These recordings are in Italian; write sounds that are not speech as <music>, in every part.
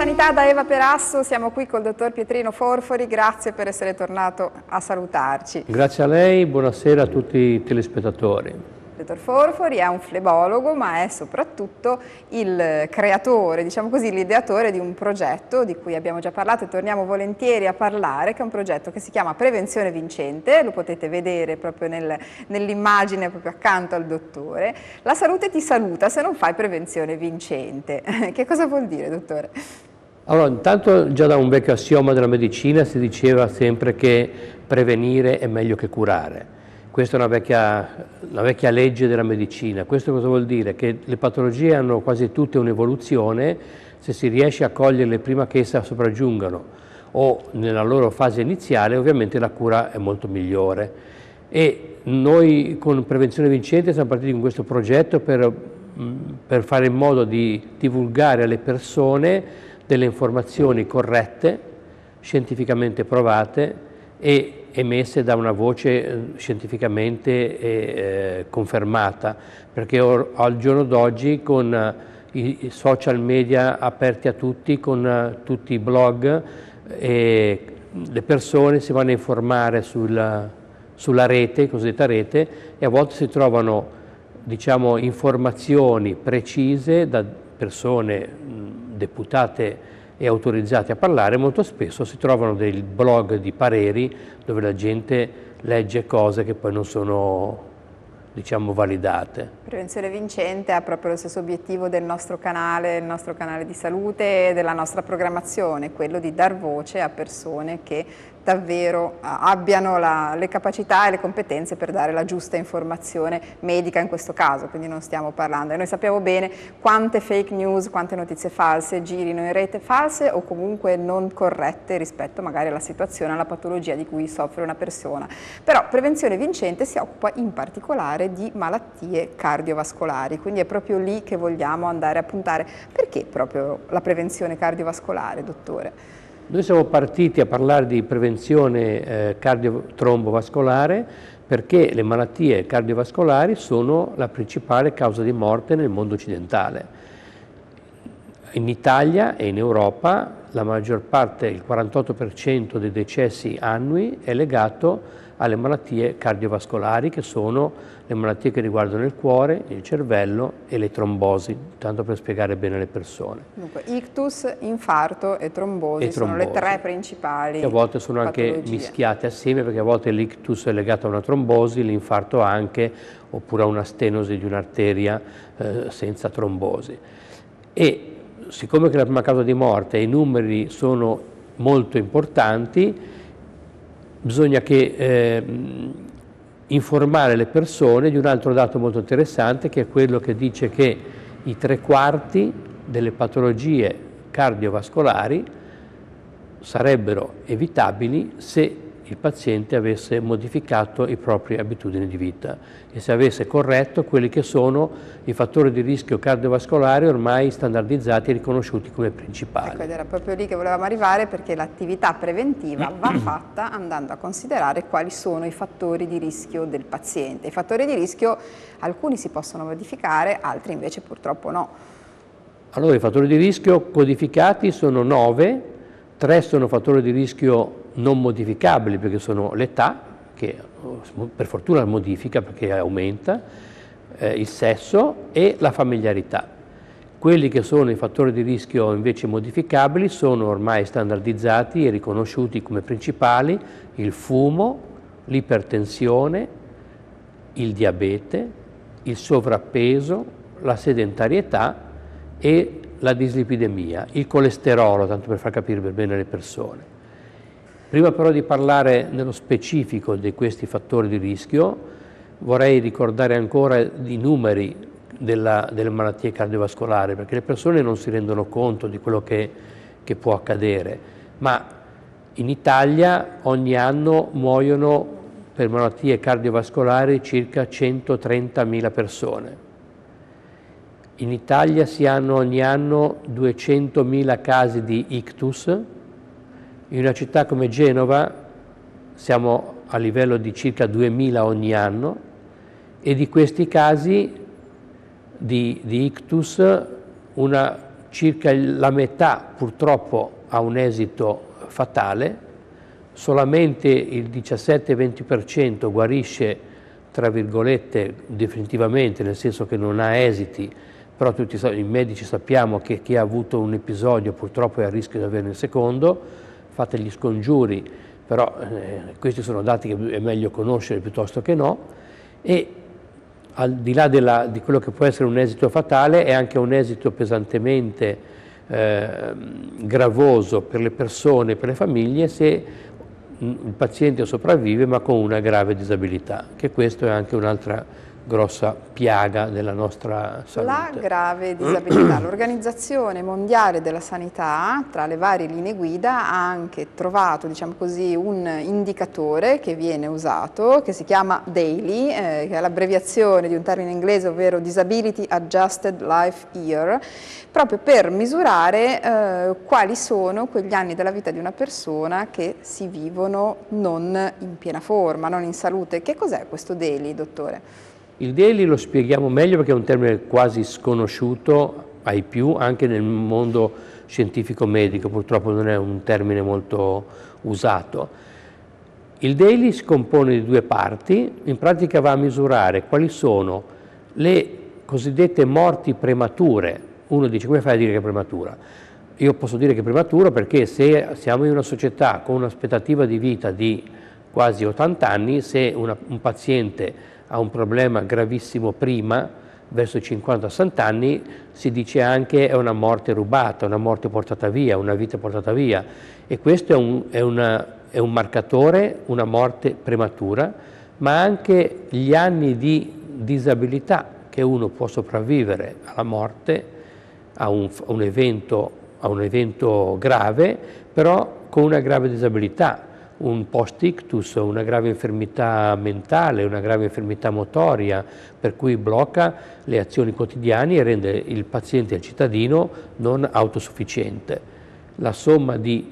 Sanità da Eva Perasso, siamo qui col dottor Pietrino Forfori, grazie per essere tornato a salutarci. Grazie a lei, buonasera a tutti i telespettatori. Il dottor Forfori è un flebologo ma è soprattutto il creatore, diciamo così, l'ideatore di un progetto di cui abbiamo già parlato e torniamo volentieri a parlare, che è un progetto che si chiama Prevenzione Vincente, lo potete vedere proprio nel, nell'immagine proprio accanto al dottore. La salute ti saluta se non fai prevenzione vincente. <laughs> Che cosa vuol dire, dottore? Allora, intanto già da un vecchio assioma della medicina si diceva sempre che prevenire è meglio che curare. Questa è una vecchia, una vecchia legge della medicina. Questo cosa vuol dire? Che le patologie hanno quasi tutte un'evoluzione se si riesce a coglierle prima che esse sopraggiungano o nella loro fase iniziale ovviamente la cura è molto migliore. E noi con Prevenzione Vincente siamo partiti con questo progetto per, mm, per fare in modo di divulgare alle persone delle informazioni corrette, scientificamente provate e emesse da una voce eh, scientificamente eh, eh, confermata, perché or, al giorno d'oggi con eh, i social media aperti a tutti, con tutti i blog, eh, le persone si vanno a informare sulla, sulla rete, cosiddetta rete, e a volte si trovano diciamo, informazioni precise da persone deputate e autorizzate a parlare, molto spesso si trovano dei blog di pareri dove la gente legge cose che poi non sono diciamo validate. Prevenzione Vincente ha proprio lo stesso obiettivo del nostro canale, il nostro canale di salute e della nostra programmazione, quello di dar voce a persone che davvero eh, abbiano la, le capacità e le competenze per dare la giusta informazione medica in questo caso, quindi non stiamo parlando. E noi sappiamo bene quante fake news, quante notizie false girino in rete false o comunque non corrette rispetto magari alla situazione, alla patologia di cui soffre una persona. Però Prevenzione Vincente si occupa in particolare di malattie cardiovascolari, quindi è proprio lì che vogliamo andare a puntare. Perché proprio la prevenzione cardiovascolare, dottore? Noi siamo partiti a parlare di prevenzione eh, cardiotrombovascolare perché le malattie cardiovascolari sono la principale causa di morte nel mondo occidentale. In Italia e in Europa la maggior parte, il 48% dei decessi annui, è legato alle malattie cardiovascolari che sono le malattie che riguardano il cuore, il cervello e le trombosi, tanto per spiegare bene le persone. Dunque, ictus, infarto e trombosi, e trombosi. sono le tre principali. Che a volte sono patologie. anche mischiate assieme perché a volte l'ictus è legato a una trombosi, l'infarto anche, oppure a una stenosi di un'arteria eh, senza trombosi. E siccome che la prima causa di morte e i numeri sono molto importanti, bisogna che, eh, informare le persone di un altro dato molto interessante che è quello che dice che i tre quarti delle patologie cardiovascolari sarebbero evitabili se il paziente avesse modificato le proprie abitudini di vita e se avesse corretto quelli che sono i fattori di rischio cardiovascolari ormai standardizzati e riconosciuti come principali. Ecco, ed era proprio lì che volevamo arrivare perché l'attività preventiva va <clears throat> fatta andando a considerare quali sono i fattori di rischio del paziente. I fattori di rischio alcuni si possono modificare, altri invece purtroppo no. Allora i fattori di rischio codificati sono nove Tre sono fattori di rischio non modificabili perché sono l'età, che per fortuna modifica perché aumenta, eh, il sesso e la familiarità. Quelli che sono i fattori di rischio invece modificabili sono ormai standardizzati e riconosciuti come principali il fumo, l'ipertensione, il diabete, il sovrappeso, la sedentarietà e la dislipidemia, il colesterolo, tanto per far capire per bene le persone. Prima però di parlare nello specifico di questi fattori di rischio, vorrei ricordare ancora i numeri della, delle malattie cardiovascolari, perché le persone non si rendono conto di quello che, che può accadere, ma in Italia ogni anno muoiono per malattie cardiovascolari circa 130.000 persone in Italia si hanno ogni anno 200.000 casi di ictus, in una città come Genova siamo a livello di circa 2.000 ogni anno e di questi casi di, di ictus una, circa la metà purtroppo ha un esito fatale, solamente il 17-20% guarisce tra virgolette definitivamente, nel senso che non ha esiti però tutti i medici sappiamo che chi ha avuto un episodio purtroppo è a rischio di averne il secondo, fate gli scongiuri, però eh, questi sono dati che è meglio conoscere piuttosto che no, e al di là della, di quello che può essere un esito fatale è anche un esito pesantemente eh, gravoso per le persone, per le famiglie, se il paziente sopravvive ma con una grave disabilità, che questo è anche un'altra grossa piaga della nostra salute. La grave disabilità. <clears throat> L'Organizzazione Mondiale della Sanità, tra le varie linee guida, ha anche trovato diciamo così, un indicatore che viene usato, che si chiama DAILY, eh, che è l'abbreviazione di un termine inglese, ovvero Disability Adjusted Life Year, proprio per misurare eh, quali sono quegli anni della vita di una persona che si vivono non in piena forma, non in salute. Che cos'è questo DAILY, dottore? Il daily lo spieghiamo meglio perché è un termine quasi sconosciuto ai più anche nel mondo scientifico-medico, purtroppo non è un termine molto usato. Il daily si compone di due parti, in pratica va a misurare quali sono le cosiddette morti premature. Uno dice come fai a dire che è prematura? Io posso dire che è prematura perché se siamo in una società con un'aspettativa di vita di quasi 80 anni, se una, un paziente ha un problema gravissimo prima, verso i 50-60 anni, si dice anche è una morte rubata, una morte portata via, una vita portata via. E questo è un, è una, è un marcatore, una morte prematura, ma anche gli anni di disabilità che uno può sopravvivere alla morte, a un, a un, evento, a un evento grave, però con una grave disabilità, un post-ictus, una grave infermità mentale, una grave infermità motoria, per cui blocca le azioni quotidiane e rende il paziente, il cittadino, non autosufficiente. La somma di,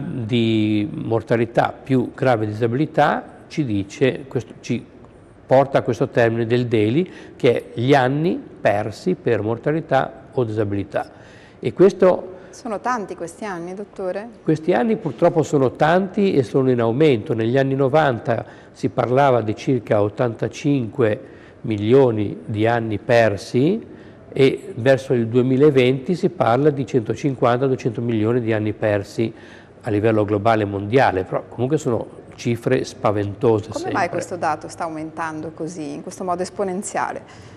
di mortalità più grave disabilità ci dice, questo, ci porta a questo termine del DELI, che è gli anni persi per mortalità o disabilità. E questo sono tanti questi anni, dottore? Questi anni purtroppo sono tanti e sono in aumento. Negli anni 90 si parlava di circa 85 milioni di anni persi e verso il 2020 si parla di 150-200 milioni di anni persi a livello globale e mondiale, però comunque sono cifre spaventose. Come sempre. mai questo dato sta aumentando così, in questo modo esponenziale?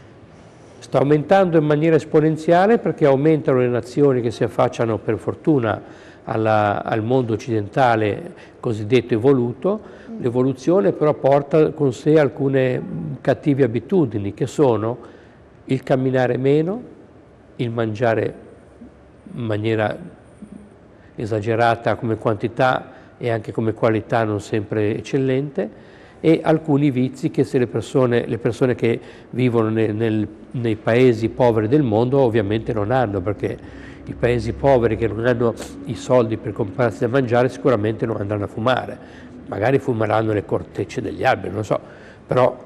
sta aumentando in maniera esponenziale perché aumentano le nazioni che si affacciano per fortuna alla, al mondo occidentale cosiddetto evoluto, l'evoluzione però porta con sé alcune cattive abitudini che sono il camminare meno, il mangiare in maniera esagerata come quantità e anche come qualità non sempre eccellente, e alcuni vizi che se le persone, le persone che vivono nel, nel, nei paesi poveri del mondo ovviamente non hanno, perché i paesi poveri che non hanno i soldi per comprarsi da mangiare sicuramente non andranno a fumare, magari fumeranno le cortecce degli alberi, non so, però...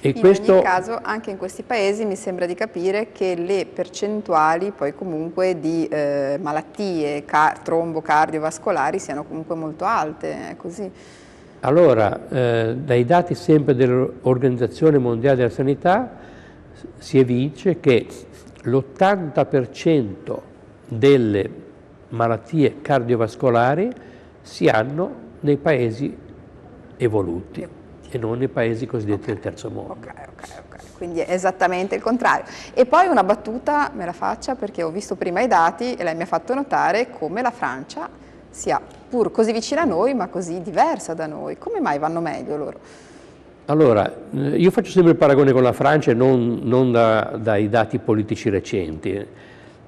in questo... ogni caso anche in questi paesi mi sembra di capire che le percentuali poi comunque di eh, malattie car trombo cardiovascolari siano comunque molto alte, è così? Allora, eh, dai dati sempre dell'Organizzazione Mondiale della Sanità si evince che l'80% delle malattie cardiovascolari si hanno nei paesi evoluti e non nei paesi cosiddetti okay. del terzo mondo. Ok, ok, ok. Quindi è esattamente il contrario. E poi una battuta me la faccia perché ho visto prima i dati e lei mi ha fatto notare come la Francia sia pur così vicina a noi ma così diversa da noi. Come mai vanno meglio loro? Allora, eh, io faccio sempre il paragone con la Francia e non, non da, dai dati politici recenti,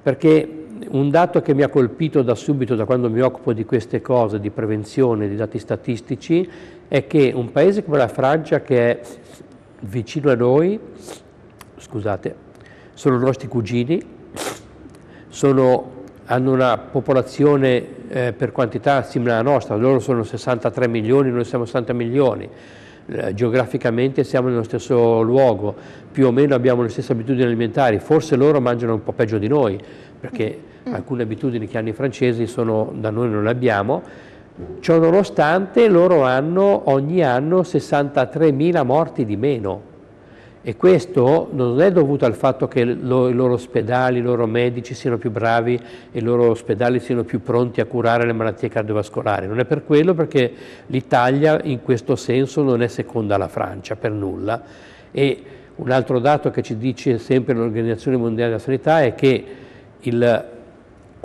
perché un dato che mi ha colpito da subito, da quando mi occupo di queste cose, di prevenzione, di dati statistici, è che un paese come la Francia, che è vicino a noi, scusate, sono i nostri cugini, sono hanno una popolazione eh, per quantità simile alla nostra, loro sono 63 milioni, noi siamo 60 milioni, eh, geograficamente siamo nello stesso luogo, più o meno abbiamo le stesse abitudini alimentari, forse loro mangiano un po' peggio di noi, perché mm. alcune abitudini che hanno i francesi sono, da noi non le abbiamo, ciò nonostante loro hanno ogni anno 63 mila morti di meno e questo non è dovuto al fatto che lo, i loro ospedali, i loro medici siano più bravi e i loro ospedali siano più pronti a curare le malattie cardiovascolari, non è per quello perché l'Italia in questo senso non è seconda alla Francia per nulla. E un altro dato che ci dice sempre l'Organizzazione Mondiale della Sanità è che il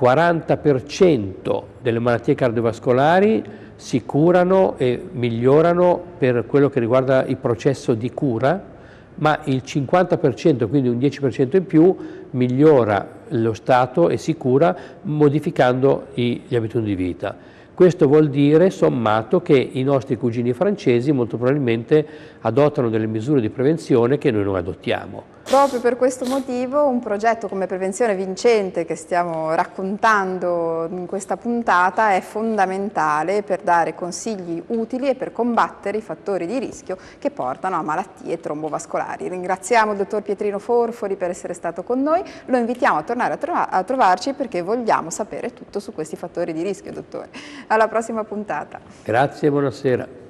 40% delle malattie cardiovascolari si curano e migliorano per quello che riguarda il processo di cura ma il 50%, quindi un 10% in più, migliora lo stato e si cura modificando i, le abitudini di vita. Questo vuol dire, sommato, che i nostri cugini francesi molto probabilmente adottano delle misure di prevenzione che noi non adottiamo. Proprio per questo motivo un progetto come Prevenzione Vincente che stiamo raccontando in questa puntata è fondamentale per dare consigli utili e per combattere i fattori di rischio che portano a malattie trombovascolari. Ringraziamo il dottor Pietrino Forfori per essere stato con noi, lo invitiamo a tornare a, trova a trovarci perché vogliamo sapere tutto su questi fattori di rischio, dottore. Alla prossima puntata. Grazie, buonasera.